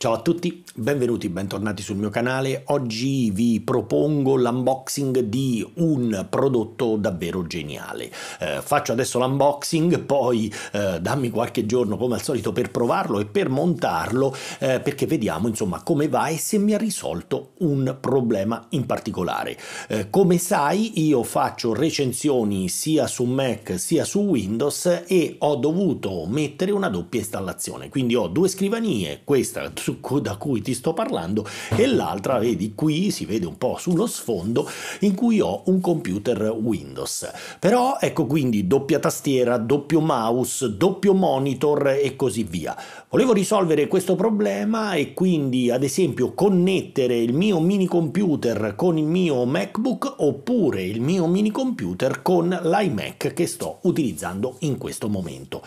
Ciao a tutti, benvenuti, bentornati sul mio canale. Oggi vi propongo l'unboxing di un prodotto davvero geniale. Eh, faccio adesso l'unboxing, poi eh, dammi qualche giorno come al solito per provarlo e per montarlo eh, perché vediamo insomma come va e se mi ha risolto un problema in particolare. Eh, come sai io faccio recensioni sia su Mac sia su Windows e ho dovuto mettere una doppia installazione, quindi ho due scrivanie, questa su, da cui ti sto parlando e l'altra, vedi, qui si vede un po' sullo sfondo in cui ho un computer Windows. Però ecco quindi doppia tastiera, doppio mouse, doppio monitor e così via. Volevo risolvere questo problema e quindi ad esempio connettere il mio mini computer con il mio MacBook oppure il mio mini computer con l'iMac che sto utilizzando in questo momento.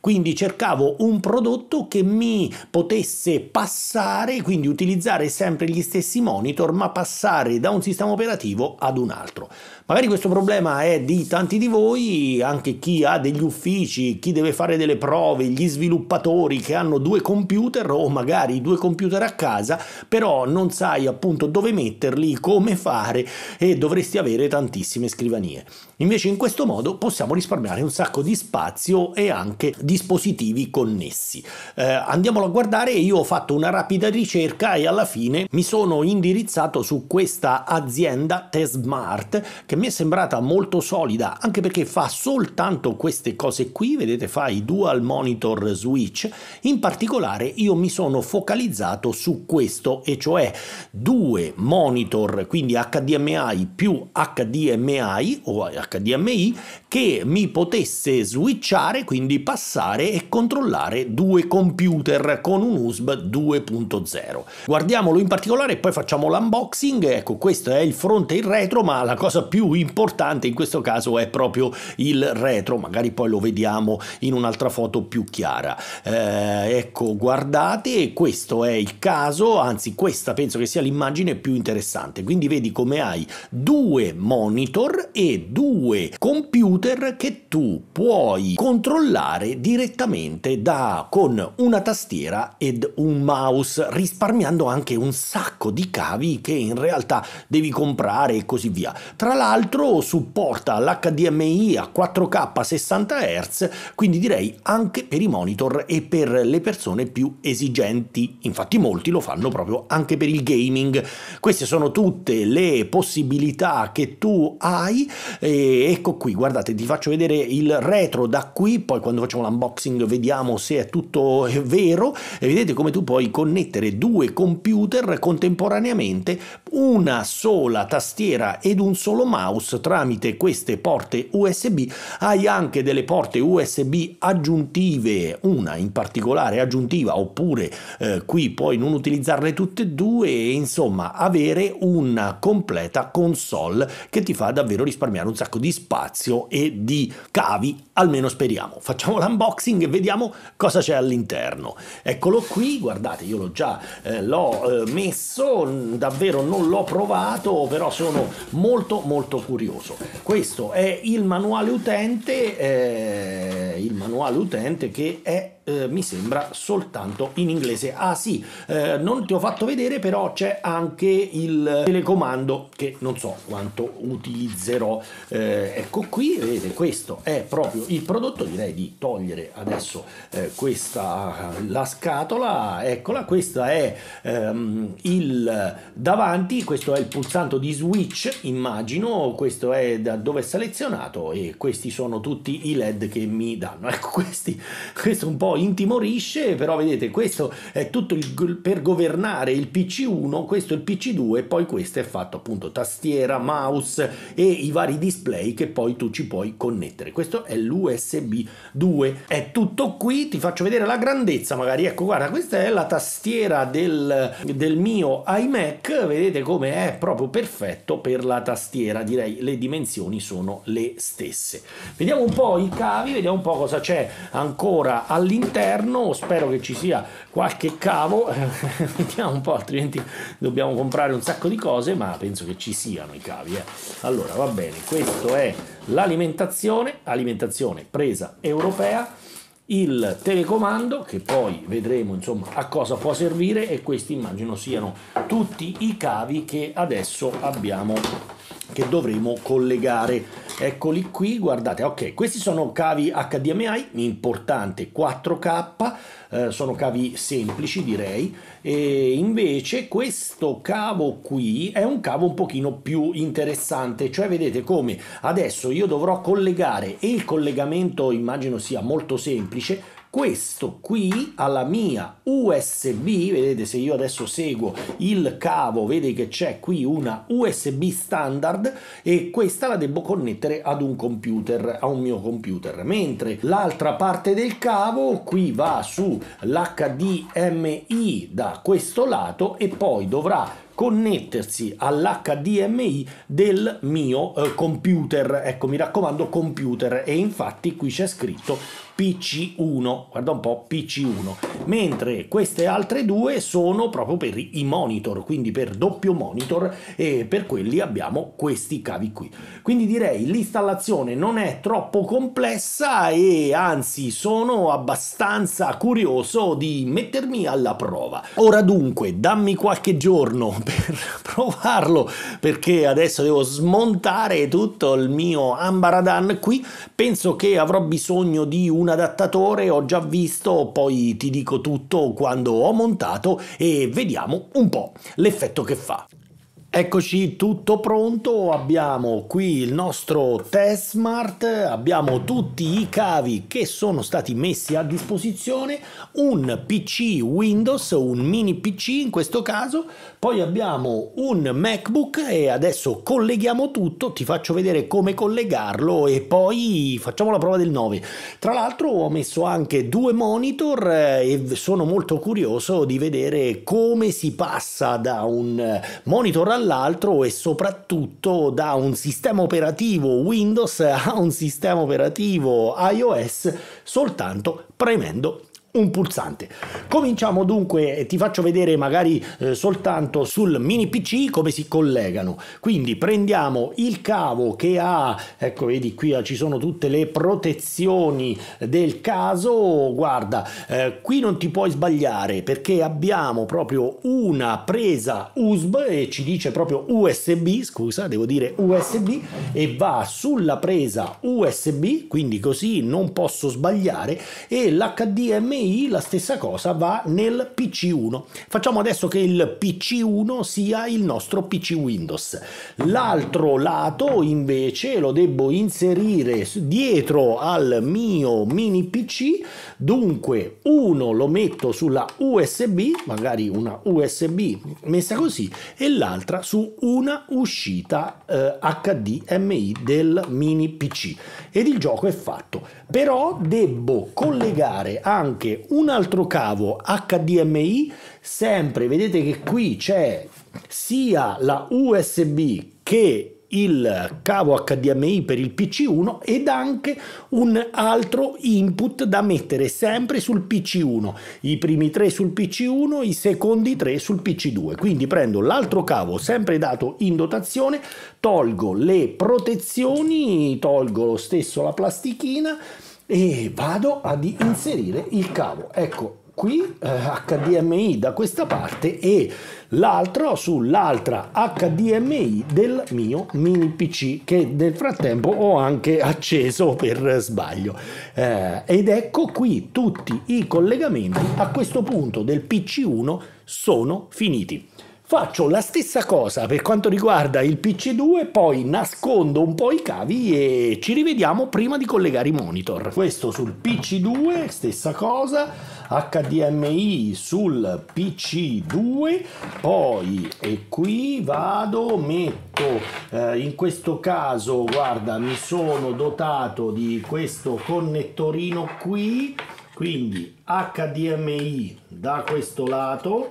Quindi cercavo un prodotto che mi potesse passare passare, quindi utilizzare sempre gli stessi monitor, ma passare da un sistema operativo ad un altro. Magari questo problema è di tanti di voi, anche chi ha degli uffici, chi deve fare delle prove, gli sviluppatori che hanno due computer o magari due computer a casa, però non sai appunto dove metterli, come fare e dovresti avere tantissime scrivanie. Invece in questo modo possiamo risparmiare un sacco di spazio e anche dispositivi connessi. Eh, andiamolo a guardare, io ho fatto una rapida ricerca e alla fine mi sono indirizzato su questa azienda Tesmart che mi è sembrata molto solida anche perché fa soltanto queste cose qui, vedete fa i dual monitor switch, in particolare io mi sono focalizzato su questo e cioè due monitor quindi HDMI più HDMI o HDMI che mi potesse switchare quindi passare e controllare due computer con un USB 2 2.0. Guardiamolo in particolare e poi facciamo l'unboxing. Ecco, questo è il fronte e il retro, ma la cosa più importante in questo caso è proprio il retro. Magari poi lo vediamo in un'altra foto più chiara. Eh, ecco, guardate, questo è il caso, anzi questa penso che sia l'immagine più interessante. Quindi vedi come hai due monitor e due computer che tu puoi controllare direttamente da, con una tastiera ed un mouse mouse, risparmiando anche un sacco di cavi che in realtà devi comprare e così via. Tra l'altro supporta l'HDMI a 4K 60 Hz, quindi direi anche per i monitor e per le persone più esigenti. Infatti molti lo fanno proprio anche per il gaming. Queste sono tutte le possibilità che tu hai. E ecco qui, guardate, ti faccio vedere il retro da qui, poi quando facciamo l'unboxing vediamo se è tutto vero e vedete come tu puoi puoi connettere due computer contemporaneamente, una sola tastiera ed un solo mouse tramite queste porte USB. Hai anche delle porte USB aggiuntive, una in particolare aggiuntiva, oppure eh, qui puoi non utilizzarle tutte e due e insomma avere una completa console che ti fa davvero risparmiare un sacco di spazio e di cavi Almeno speriamo. Facciamo l'unboxing e vediamo cosa c'è all'interno. Eccolo qui, guardate, io l'ho già eh, l'ho eh, messo, davvero non l'ho provato, però sono molto molto curioso. Questo è il manuale utente, eh, il manuale utente che è eh, mi sembra soltanto in inglese. Ah sì, eh, non ti ho fatto vedere, però c'è anche il telecomando che non so quanto utilizzerò. Eh, ecco qui, vedete, questo è proprio il prodotto. Direi di togliere adesso eh, questa la scatola. Eccola, questo è ehm, il davanti, questo è il pulsante di switch, immagino, questo è da dove è selezionato e questi sono tutti i LED che mi danno. Ecco, questi questo è un po' po' intimorisce, però vedete questo è tutto il, per governare il PC1, questo è il PC2 e poi questo è fatto appunto tastiera, mouse e i vari display che poi tu ci puoi connettere. Questo è l'USB 2. È tutto qui, ti faccio vedere la grandezza magari, ecco guarda questa è la tastiera del, del mio iMac, vedete come è proprio perfetto per la tastiera, direi le dimensioni sono le stesse. Vediamo un po' i cavi, vediamo un po' cosa c'è ancora all'interno all'interno, spero che ci sia qualche cavo, vediamo un po', altrimenti dobbiamo comprare un sacco di cose, ma penso che ci siano i cavi. Eh. Allora, va bene, questo è l'alimentazione, alimentazione presa europea il telecomando che poi vedremo insomma a cosa può servire e questi immagino siano tutti i cavi che adesso abbiamo che dovremo collegare. Eccoli qui, guardate, ok, questi sono cavi HDMI, importante, 4K, eh, sono cavi semplici direi, e invece questo cavo qui è un cavo un pochino più interessante, cioè vedete come adesso io dovrò collegare e il collegamento immagino sia molto semplice, questo qui alla mia USB, vedete se io adesso seguo il cavo, vedi che c'è qui una USB standard e questa la devo connettere ad un computer, a un mio computer, mentre l'altra parte del cavo qui va su sull'HDMI da questo lato e poi dovrà connettersi all'HDMI del mio eh, computer. Ecco, mi raccomando, computer. E infatti qui c'è scritto PC1, guarda un po' PC1, mentre queste altre due sono proprio per i monitor, quindi per doppio monitor e per quelli abbiamo questi cavi qui. Quindi direi l'installazione non è troppo complessa e anzi sono abbastanza curioso di mettermi alla prova. Ora dunque dammi qualche giorno per provarlo perché adesso devo smontare tutto il mio Ambaradan qui penso che avrò bisogno di un adattatore ho già visto poi ti dico tutto quando ho montato e vediamo un po' l'effetto che fa Eccoci tutto pronto, abbiamo qui il nostro test smart, abbiamo tutti i cavi che sono stati messi a disposizione, un PC Windows, un mini PC in questo caso, poi abbiamo un MacBook e adesso colleghiamo tutto, ti faccio vedere come collegarlo e poi facciamo la prova del 9. Tra l'altro ho messo anche due monitor eh, e sono molto curioso di vedere come si passa da un monitor al dall'altro e soprattutto da un sistema operativo Windows a un sistema operativo iOS soltanto premendo un pulsante. Cominciamo dunque, ti faccio vedere magari eh, soltanto sul mini PC come si collegano. Quindi prendiamo il cavo che ha, ecco vedi qui ah, ci sono tutte le protezioni del caso, guarda, eh, qui non ti puoi sbagliare perché abbiamo proprio una presa USB e ci dice proprio USB, scusa, devo dire USB e va sulla presa USB, quindi così non posso sbagliare e l'HDMI PCI la stessa cosa va nel PC1. Facciamo adesso che il PC1 sia il nostro PC Windows. L'altro lato invece lo devo inserire dietro al mio mini PC, dunque uno lo metto sulla USB, magari una USB messa così, e l'altra su una uscita eh, HDMI del mini PC. Ed il gioco è fatto. Però devo collegare anche un altro cavo HDMI, sempre vedete che qui c'è sia la USB che il cavo HDMI per il PC1 ed anche un altro input da mettere sempre sul PC1, i primi tre sul PC1, i secondi tre sul PC2. Quindi prendo l'altro cavo sempre dato in dotazione, tolgo le protezioni, tolgo lo stesso la plastichina e vado ad inserire il cavo. Ecco, qui eh, HDMI da questa parte e l'altro sull'altra HDMI del mio mini PC che nel frattempo ho anche acceso per sbaglio eh, ed ecco qui tutti i collegamenti a questo punto del PC1 sono finiti. Faccio la stessa cosa per quanto riguarda il PC2, poi nascondo un po' i cavi e ci rivediamo prima di collegare i monitor. Questo sul PC2, stessa cosa, HDMI sul PC2, poi e qui vado, metto eh, in questo caso, guarda, mi sono dotato di questo connettorino qui, quindi HDMI da questo lato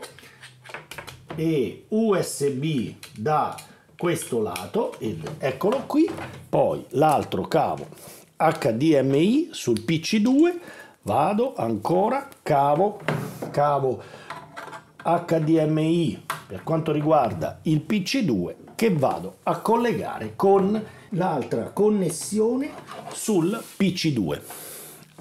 e USB da questo lato ed eccolo qui poi l'altro cavo HDMI sul PC2 vado ancora cavo cavo HDMI per quanto riguarda il PC2 che vado a collegare con l'altra connessione sul PC2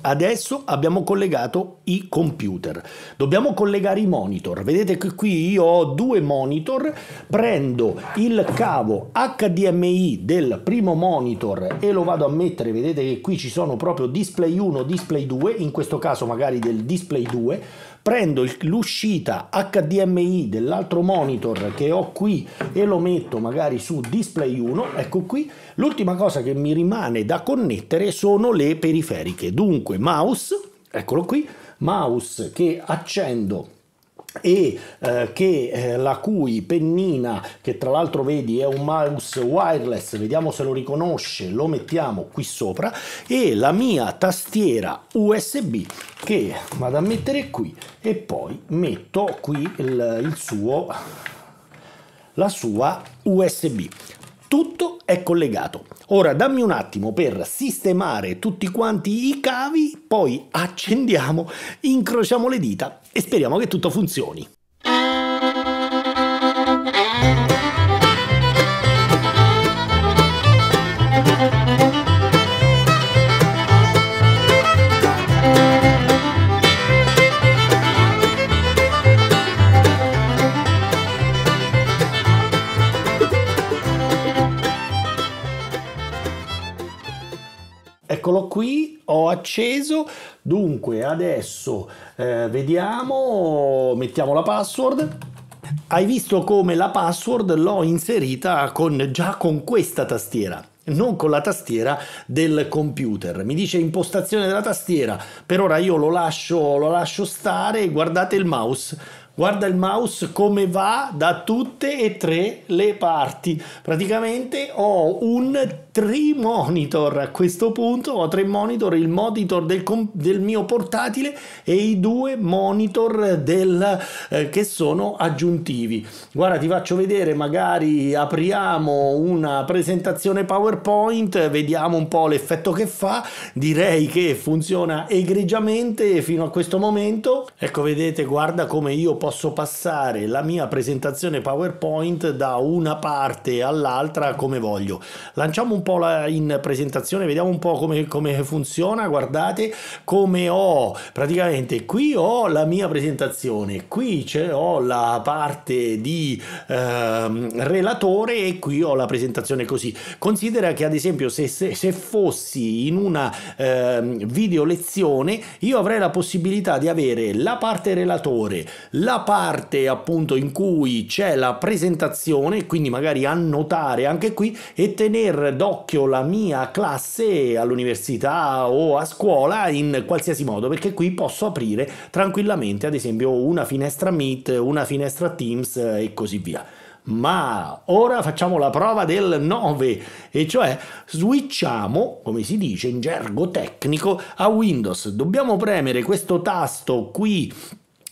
Adesso abbiamo collegato i computer, dobbiamo collegare i monitor, vedete che qui io ho due monitor, prendo il cavo HDMI del primo monitor e lo vado a mettere, vedete che qui ci sono proprio display 1, display 2, in questo caso magari del display 2, prendo l'uscita HDMI dell'altro monitor che ho qui e lo metto magari su display 1, ecco qui, l'ultima cosa che mi rimane da connettere sono le periferiche, dunque mouse, eccolo qui, mouse che accendo e eh, che eh, la cui pennina che tra l'altro vedi è un mouse wireless vediamo se lo riconosce lo mettiamo qui sopra e la mia tastiera usb che vado a mettere qui e poi metto qui il, il suo la sua USB tutto è collegato. Ora dammi un attimo per sistemare tutti quanti i cavi, poi accendiamo, incrociamo le dita e speriamo che tutto funzioni. eccolo qui, ho acceso. Dunque, adesso eh, vediamo, mettiamo la password. Hai visto come la password l'ho inserita con, già con questa tastiera non con la tastiera del computer. Mi dice impostazione della tastiera, per ora io lo lascio, lo lascio stare, guardate il mouse Guarda il mouse come va da tutte e tre le parti. Praticamente ho un tri-monitor a questo punto, ho tre monitor, il monitor del, del mio portatile e i due monitor del, eh, che sono aggiuntivi. Guarda, ti faccio vedere, magari apriamo una presentazione PowerPoint, vediamo un po' l'effetto che fa. Direi che funziona egregiamente fino a questo momento Ecco, vedete, guarda come io posso passare la mia presentazione PowerPoint da una parte all'altra come voglio. Lanciamo un po' la, in presentazione, vediamo un po' come, come funziona. Guardate come ho praticamente qui ho la mia presentazione, qui ho la parte di eh, relatore e qui ho la presentazione così. Considera che ad esempio se, se, se fossi in una eh, video lezione io avrei la possibilità di avere la la parte relatore, la parte appunto in cui c'è la presentazione, quindi magari annotare anche qui e tenere d'occhio la mia classe all'università o a scuola in qualsiasi modo, perché qui posso aprire tranquillamente ad esempio una finestra Meet, una finestra Teams e così via. Ma ora facciamo la prova del 9, e cioè switchiamo, come si dice in gergo tecnico, a Windows. Dobbiamo premere questo tasto qui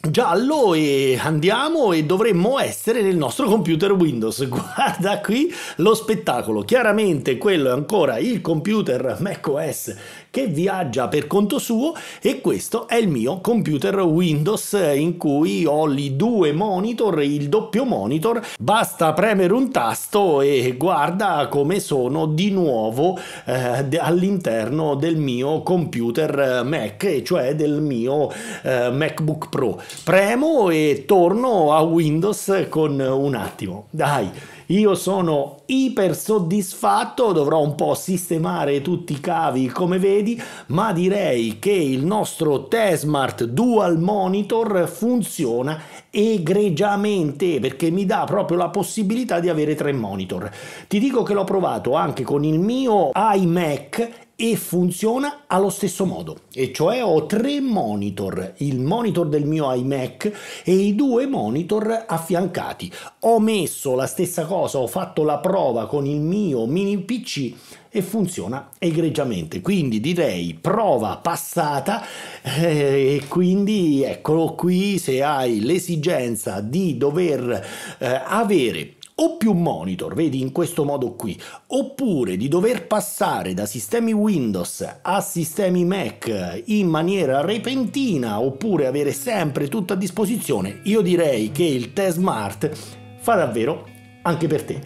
giallo e andiamo e dovremmo essere nel nostro computer Windows. Guarda qui lo spettacolo. Chiaramente quello è ancora il computer macOS che viaggia per conto suo e questo è il mio computer Windows eh, in cui ho i due monitor, il doppio monitor, basta premere un tasto e guarda come sono di nuovo eh, all'interno del mio computer eh, Mac, cioè del mio eh, MacBook Pro. Premo e torno a Windows con un attimo. Dai, io sono iper soddisfatto, dovrò un po' sistemare tutti i cavi come vedi, ma direi che il nostro Tesmart Dual Monitor funziona egregiamente perché mi dà proprio la possibilità di avere tre monitor. Ti dico che l'ho provato anche con il mio iMac e funziona allo stesso modo, e cioè ho tre monitor, il monitor del mio iMac e i due monitor affiancati. Ho messo la stessa cosa, ho fatto la prova con il mio mini PC e funziona egregiamente. Quindi direi prova passata eh, e quindi eccolo qui se hai l'esigenza di dover eh, avere o più monitor, vedi in questo modo qui, oppure di dover passare da sistemi Windows a sistemi Mac in maniera repentina, oppure avere sempre tutto a disposizione, io direi che il T-Smart fa davvero anche per te.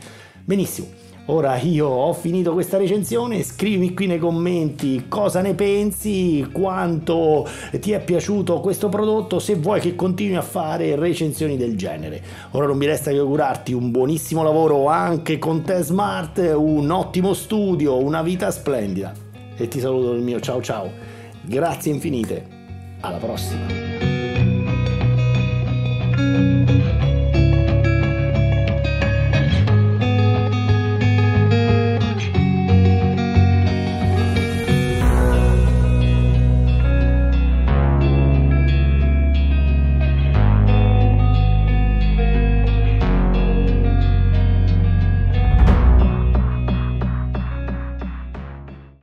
Benissimo. Ora io ho finito questa recensione, scrivimi qui nei commenti cosa ne pensi, quanto ti è piaciuto questo prodotto, se vuoi che continui a fare recensioni del genere. Ora non mi resta che augurarti un buonissimo lavoro anche con te Smart, un ottimo studio, una vita splendida. E ti saluto il mio ciao ciao. Grazie infinite. Alla prossima.